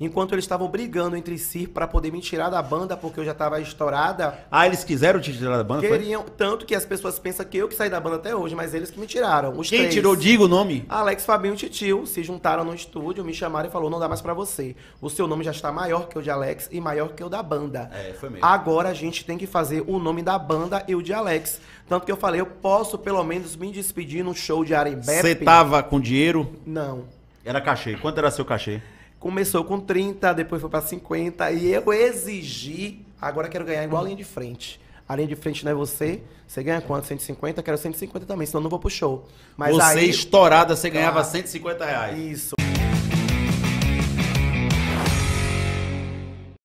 enquanto eles estavam brigando entre si para poder me tirar da banda, porque eu já estava estourada. Ah, eles quiseram te tirar da banda? Queriam, foi? tanto que as pessoas pensam que eu que saí da banda até hoje, mas eles que me tiraram. Os Quem três. tirou, diga o nome? Alex, Fabinho e Titio se juntaram no estúdio, me chamaram e falou: não dá mais para você. O seu nome já está maior que o de Alex e maior que o da banda. É, foi mesmo. Agora a gente tem que fazer o nome da banda e o de Alex. Tanto que eu falei, eu posso pelo menos me despedir num show de Arembepe. Você tava com dinheiro? Não. Era cachê. Quanto era seu cachê? começou com 30, depois foi para 50 e eu exigi, agora quero ganhar igual a linha de frente. A linha de frente não é você, você ganha quanto? 150? Quero 150 também, senão não vou pro show. Mas você aí, estourada, você ganhava 150 ah. reais. Isso.